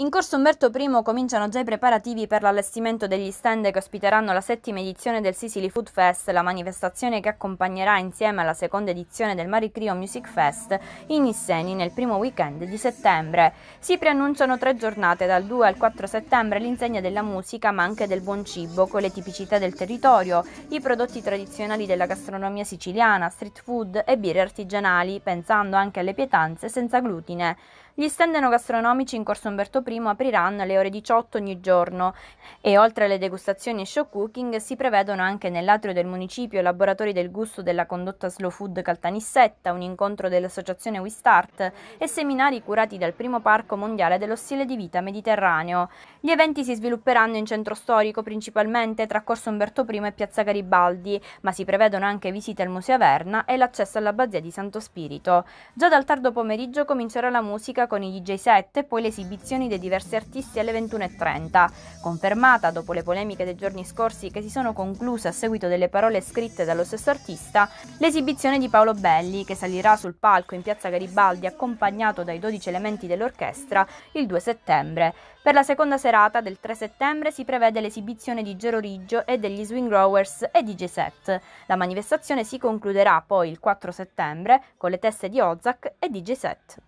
In corso Umberto I cominciano già i preparativi per l'allestimento degli stand che ospiteranno la settima edizione del Sicily Food Fest, la manifestazione che accompagnerà insieme alla seconda edizione del Maricrio Music Fest in Isseni nel primo weekend di settembre. Si preannunciano tre giornate dal 2 al 4 settembre l'insegna della musica ma anche del buon cibo con le tipicità del territorio, i prodotti tradizionali della gastronomia siciliana, street food e birre artigianali, pensando anche alle pietanze senza glutine. Gli stand enogastronomici in corso Umberto I i apriranno alle ore 18 ogni giorno e oltre alle degustazioni e show cooking si prevedono anche nell'atrio del municipio laboratori del gusto della condotta slow food Caltanissetta, un incontro dell'associazione We Start e seminari curati dal primo parco mondiale dello stile di vita mediterraneo. Gli eventi si svilupperanno in centro storico principalmente tra Corso Umberto I e Piazza Garibaldi, ma si prevedono anche visite al Museo Averna e l'accesso all'Abbazia di Santo Spirito. Già dal tardo pomeriggio comincerà la musica con i DJ set e poi le esibizioni dei e diversi artisti alle 21.30, confermata dopo le polemiche dei giorni scorsi che si sono concluse a seguito delle parole scritte dallo stesso artista, l'esibizione di Paolo Belli che salirà sul palco in piazza Garibaldi accompagnato dai 12 elementi dell'orchestra il 2 settembre. Per la seconda serata del 3 settembre si prevede l'esibizione di Gero Riggio e degli Swing Growers e DJ Set. La manifestazione si concluderà poi il 4 settembre con le teste di Ozak e DJ Set.